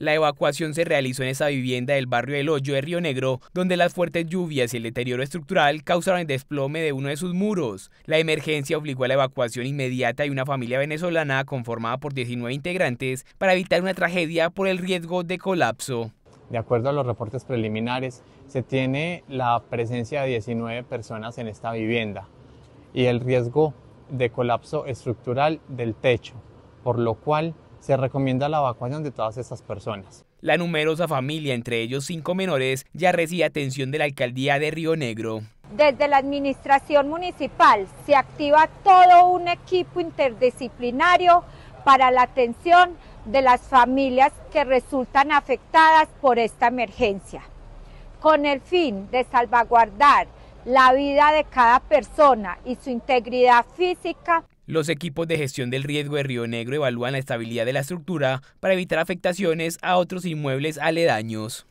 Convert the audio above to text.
La evacuación se realizó en esa vivienda del barrio El Hoyo de Río Negro, donde las fuertes lluvias y el deterioro estructural causaron el desplome de uno de sus muros. La emergencia obligó a la evacuación inmediata de una familia venezolana conformada por 19 integrantes para evitar una tragedia por el riesgo de colapso. De acuerdo a los reportes preliminares, se tiene la presencia de 19 personas en esta vivienda y el riesgo de colapso estructural del techo, por lo cual se recomienda la evacuación de todas estas personas. La numerosa familia, entre ellos cinco menores, ya recibe atención de la alcaldía de Río Negro. Desde la administración municipal se activa todo un equipo interdisciplinario para la atención de las familias que resultan afectadas por esta emergencia, con el fin de salvaguardar la vida de cada persona y su integridad física. Los equipos de gestión del riesgo de Río Negro evalúan la estabilidad de la estructura para evitar afectaciones a otros inmuebles aledaños.